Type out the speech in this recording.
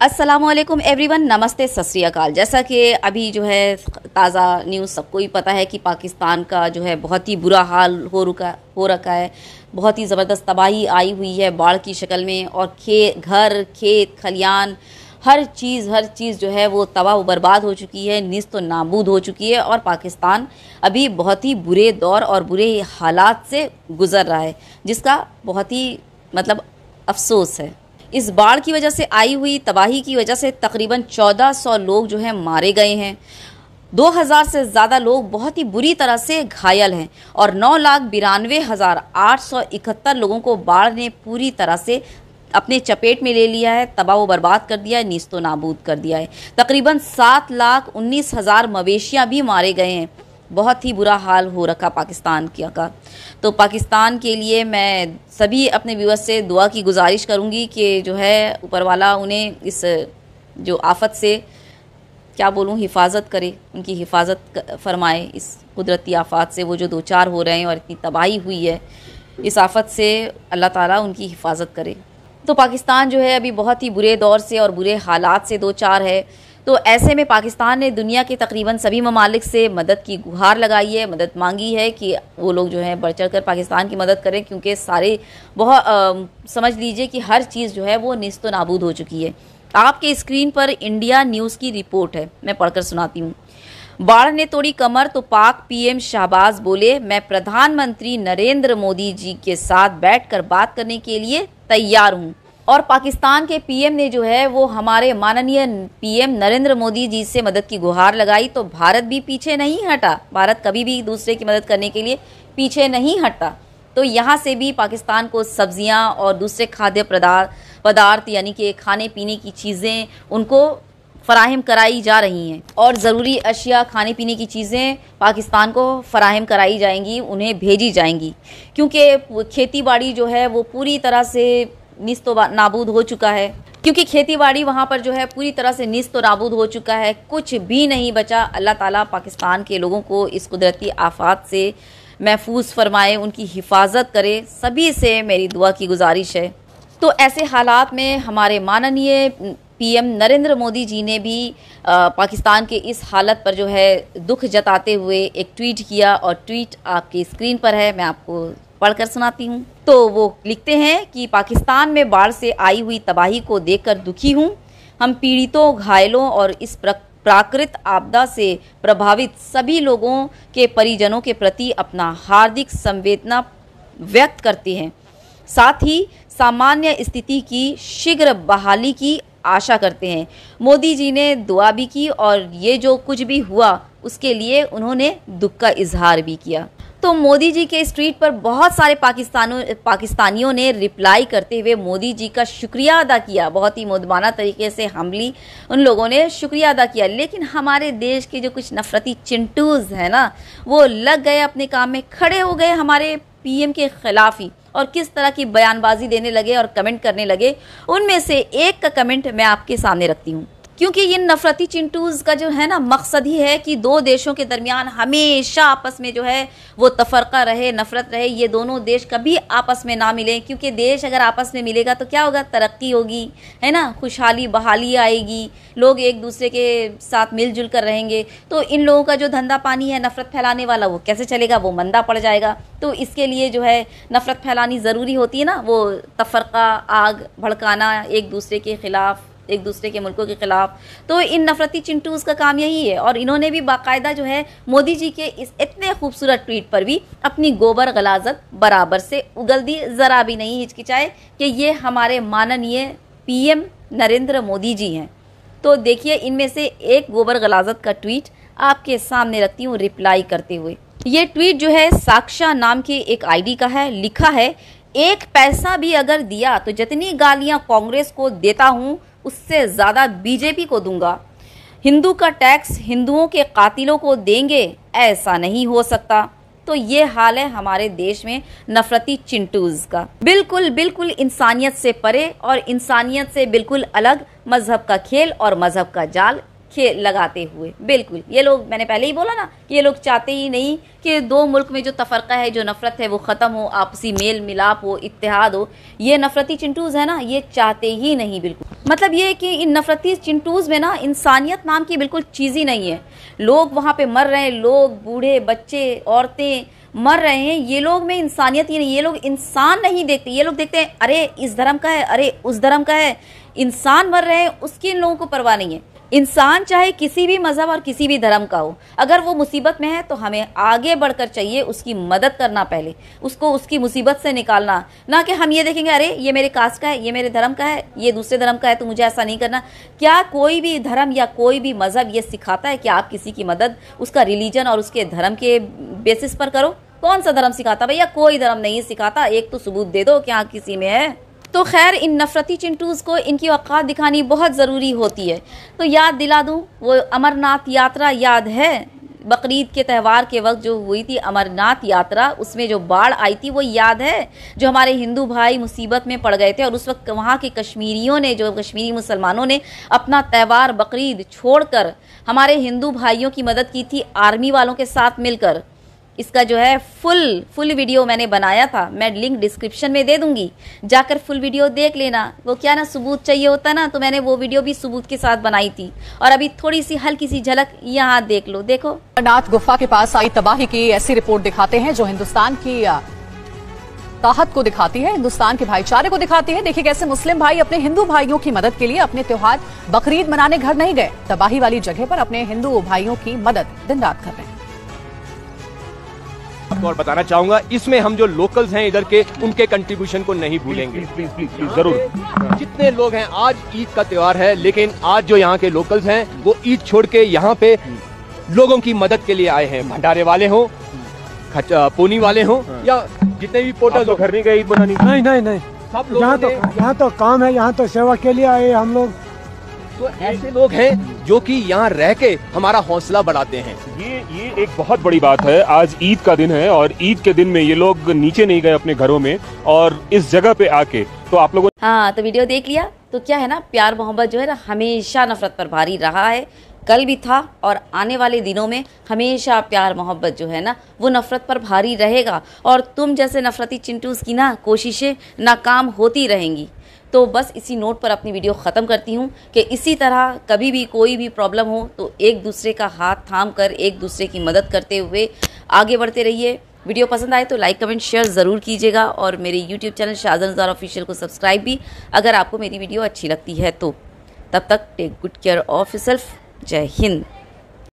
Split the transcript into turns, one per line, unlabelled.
Aslam everyone नमस्ते सत जैसा कि अभी जो है ताज़ा न्यूज़ सबको ही पता है कि पाकिस्तान का जो है बहुत ही बुरा हाल हो रुका हो रखा है बहुत ही ज़बरदस्त तबाही आई हुई है बाढ़ की शक्ल में और खे घर खेत खलियान हर चीज़ हर चीज़ जो है वो तबाह बर्बाद हो चुकी है निस्त तो नाबूद हो चुकी है और पाकिस्तान अभी बहुत ही बुरे दौर और बुरे हालात से गुज़र रहा है जिसका बहुत ही मतलब अफसोस है इस बाढ़ की वजह से आई हुई तबाही की वजह से तकरीबन 1400 लोग जो हैं मारे गए हैं 2000 से ज़्यादा लोग बहुत ही बुरी तरह से घायल हैं और नौ लाख बिरानवे हज़ार आठ सौ इकहत्तर लोगों को बाढ़ ने पूरी तरह से अपने चपेट में ले लिया है तबाह व बर्बाद कर दिया है नीस्तो नाबूद कर दिया है तकरीबन सात लाख उन्नीस हज़ार मवेशियाँ भी मारे गए हैं बहुत ही बुरा हाल हो रखा पाकिस्तान किया का तो पाकिस्तान के लिए मैं सभी अपने व्यूवर्स से दुआ की गुजारिश करूँगी कि जो है ऊपर वाला उन्हें इस जो आफत से क्या बोलूँ हिफाजत करे उनकी हिफाजत फरमाए इस कुदरती आफात से वो जो दो चार हो रहे हैं और इतनी तबाही हुई है इस आफत से अल्लाह ताला उनकी हिफाजत करे तो पाकिस्तान जो है अभी बहुत ही बुरे दौर से और बुरे हालात से दो चार है तो ऐसे में पाकिस्तान ने दुनिया के तकरीबन सभी ममालिक से मदद की गुहार लगाई है मदद मांगी है कि वो लोग जो है बढ़ चढ़ कर पाकिस्तान की मदद करें क्योंकि सारे बहुत आ, समझ लीजिए कि हर चीज़ जो है वो नस्त नाबूद हो चुकी है आपके स्क्रीन पर इंडिया न्यूज़ की रिपोर्ट है मैं पढ़कर सुनाती हूँ बाढ़ ने तोड़ी कमर तो पाक पीएम शाहबाज बोले मैं प्रधानमंत्री नरेंद्र मोदी जी के साथ बैठकर बात करने के लिए तैयार हूँ और पाकिस्तान के पीएम ने जो है वो हमारे माननीय पीएम नरेंद्र मोदी जी से मदद की गुहार लगाई तो भारत भी पीछे नहीं हटा भारत कभी भी दूसरे की मदद करने के लिए पीछे नहीं हटता तो यहाँ से भी पाकिस्तान को सब्जियाँ और दूसरे खाद्य पदार्थ पदार्थ यानी कि खाने पीने की चीज़ें उनको फराहम कराई जा रही हैं और ज़रूरी अशिया खाने पीने की चीज़ें पाकिस्तान को फराहम कराई जाएंगी उन्हें भेजी जाएंगी क्योंकि खेती बाड़ी जो है वो पूरी तरह से निस्त तो नाबूद हो चुका है क्योंकि खेतीबाड़ी वहाँ पर जो है पूरी तरह से निस्त नाबूद हो चुका है कुछ भी नहीं बचा अल्लाह ताला पाकिस्तान के लोगों को इस कुदरती आफात से महफूज फरमाए उनकी हिफाजत करे सभी से मेरी दुआ की गुजारिश है तो ऐसे हालात में हमारे माननीय पीएम नरेंद्र मोदी जी ने भी पाकिस्तान के इस हालत पर जो है दुख जताते हुए एक ट्वीट किया और ट्वीट आपकी स्क्रीन पर है मैं आपको पढ़कर सुनाती हूँ तो वो लिखते हैं कि पाकिस्तान में बाढ़ से आई हुई तबाही को देखकर दुखी हूँ हम पीड़ितों घायलों और इस प्राकृत आपदा से प्रभावित सभी लोगों के परिजनों के प्रति अपना हार्दिक संवेदना व्यक्त करते हैं साथ ही सामान्य स्थिति की शीघ्र बहाली की आशा करते हैं मोदी जी ने दुआ भी की और ये जो कुछ भी हुआ उसके लिए उन्होंने दुख का इजहार भी किया तो मोदी जी के इस ट्वीट पर बहुत सारे पाकिस्तानों पाकिस्तानियों ने रिप्लाई करते हुए मोदी जी का शुक्रिया अदा किया बहुत ही मुदबाना तरीके से हमली उन लोगों ने शुक्रिया अदा किया लेकिन हमारे देश के जो कुछ नफरती चिंटूज़ है ना वो लग गए अपने काम में खड़े हो गए हमारे पीएम के खिलाफ ही और किस तरह की बयानबाजी देने लगे और कमेंट करने लगे उनमें से एक का कमेंट मैं आपके सामने रखती हूँ क्योंकि ये नफरती चिंटूज का जो है ना मकसद ही है कि दो देशों के दरमियान हमेशा आपस में जो है वो तफरका रहे नफरत रहे ये दोनों देश कभी आपस में ना मिलें क्योंकि देश अगर आपस में मिलेगा तो क्या होगा तरक्की होगी है ना खुशहाली बहाली आएगी लोग एक दूसरे के साथ मिलजुल कर रहेंगे तो इन लोगों का जो धंधा पानी है नफरत फैलाने वाला वो कैसे चलेगा वो मंदा पड़ जाएगा तो इसके लिए जो है नफरत फैलानी ज़रूरी होती है ना वो तफरका आग भड़काना एक दूसरे के ख़िलाफ़ एक दूसरे के मुल्कों के ख़िलाफ़ तो इन नफरती चिंटूज़ का काम यही है और इन्होंने भी बाकायदा जो है मोदी जी के इस इतने खूबसूरत ट्वीट पर भी अपनी गोबर गलाजत बराबर से उगल दी ज़रा भी नहीं हिचकिचाए कि ये हमारे माननीय पीएम नरेंद्र मोदी जी हैं तो देखिए इनमें से एक गोबर गलाजत का ट्वीट आपके सामने रखती हूँ रिप्लाई करते हुए ये ट्वीट जो है साक्षा नाम के एक आईडी का है लिखा है एक पैसा भी अगर दिया तो जितनी गालियां कांग्रेस को देता हूं उससे ज़्यादा बीजेपी को दूंगा हिंदू का टैक्स हिंदुओं के कातिलों को देंगे ऐसा नहीं हो सकता तो ये हाल है हमारे देश में नफरती चिंटूज का बिल्कुल बिल्कुल इंसानियत से परे और इंसानियत से बिल्कुल अलग मजहब का खेल और मजहब का जाल खेल लगाते हुए बिल्कुल ये लोग मैंने पहले ही बोला ना कि ये लोग चाहते ही नहीं कि दो मुल्क में जो तफरक़ा है जो नफ़रत है वो ख़त्म हो आपसी मेल मिलाप हो इतिहाद हो ये नफ़रती चिंटूज़ है ना ये चाहते ही नहीं बिल्कुल मतलब ये कि इन नफ़रती चिंटूज़ में ना इंसानियत नाम की बिल्कुल चीज़ ही नहीं है लोग वहाँ पर मर रहे हैं लोग बूढ़े बच्चे औरतें मर रहे हैं ये लोग में इंसानियत ही नहीं ये लोग इंसान नहीं देखते ये लोग देखते हैं अरे इस धर्म का है अरे उस धर्म का है इंसान मर रहे हैं उसकी इन लोगों को परवाह नहीं है इंसान चाहे किसी भी मज़हब और किसी भी धर्म का हो अगर वो मुसीबत में है तो हमें आगे बढ़कर चाहिए उसकी मदद करना पहले उसको उसकी मुसीबत से निकालना ना कि हम ये देखेंगे अरे ये मेरे कास्ट का है ये मेरे धर्म का है ये दूसरे धर्म का है तो मुझे ऐसा नहीं करना क्या कोई भी धर्म या कोई भी मज़हब ये सिखाता है कि आप किसी की मदद उसका रिलीजन और उसके धर्म के बेसिस पर करो कौन सा धर्म सिखाता भैया कोई धर्म नहीं सिखाता एक तो सबूत दे दो कि हाँ किसी में है तो खैर इन नफ़रती चिंटूज़ को इनकी अवकात दिखानी बहुत ज़रूरी होती है तो याद दिला दूँ वो अमरनाथ यात्रा याद है बकरीद के त्यौहार के वक्त जो हुई थी अमरनाथ यात्रा उसमें जो बाढ़ आई थी वो याद है जो हमारे हिंदू भाई मुसीबत में पड़ गए थे और उस वक्त वहाँ के कश्मीरियों ने जो कश्मीरी मुसलमानों ने अपना त्यौहार बकरीद छोड़कर हमारे हिंदू भाइयों की मदद की थी आर्मी वालों के साथ मिलकर इसका जो है फुल फुल वीडियो मैंने बनाया था मैं लिंक डिस्क्रिप्शन में दे दूंगी जाकर फुल वीडियो देख लेना वो क्या ना सबूत चाहिए होता ना तो मैंने वो वीडियो भी सबूत के साथ बनाई थी और अभी थोड़ी सी हल्की सी झलक यहाँ देख लो देखो अमरनाथ गुफा के पास आई तबाही की ऐसी रिपोर्ट दिखाते हैं जो हिंदुस्तान की ताहत को दिखाती है हिंदुस्तान के भाईचारे को दिखाती है देखिए कैसे मुस्लिम भाई अपने हिंदू भाइयों की मदद के लिए अपने त्योहार बकरीद मनाने घर नहीं गए तबाही वाली जगह पर अपने हिंदू भाइयों की मदद दिन रात कर रहे हैं आपको और बताना चाहूंगा इसमें हम जो लोकल्स हैं इधर के उनके कंट्रीब्यूशन को नहीं भूलेंगे प्लीज प्लीज प्लीज जरूर जितने लोग हैं आज ईद का त्यौहार है लेकिन आज जो यहाँ के लोकल्स हैं वो ईद छोड़ के यहाँ पे लोगों की मदद के लिए आए हैं भंडारे वाले हों पोनी वाले हों हाँ। या जितने भी पोर्टल तो घर नहीं गए ईद मनानी नहीं नहीं नहीं सब यहाँ तो यहाँ तो काम है यहाँ तो सेवा के लिए आए हम लोग तो ऐसे लोग हैं जो कि यहाँ रह के हमारा हौसला बढ़ाते हैं ये ये एक बहुत बड़ी बात है आज ईद का दिन है और ईद के दिन में ये लोग नीचे नहीं गए अपने घरों में और इस जगह पे आके तो आप लोगों हाँ तो वीडियो देख लिया तो क्या है ना प्यार मोहब्बत जो है ना हमेशा नफरत पर भारी रहा है कल भी था और आने वाले दिनों में हमेशा प्यार मोहब्बत जो है ना वो नफ़रत पर भारी रहेगा और तुम जैसे नफ़रती चिंटूस की ना कोशिशें नाकाम होती रहेंगी तो बस इसी नोट पर अपनी वीडियो ख़त्म करती हूँ कि इसी तरह कभी भी कोई भी प्रॉब्लम हो तो एक दूसरे का हाथ थाम कर एक दूसरे की मदद करते हुए आगे बढ़ते रहिए वीडियो पसंद आए तो लाइक कमेंट शेयर ज़रूर कीजिएगा और मेरे यूट्यूब चैनल शाहजन जार ऑफिशियल को सब्सक्राइब भी अगर आपको मेरी वीडियो अच्छी लगती है तो तब तक take good care of self जय हिंद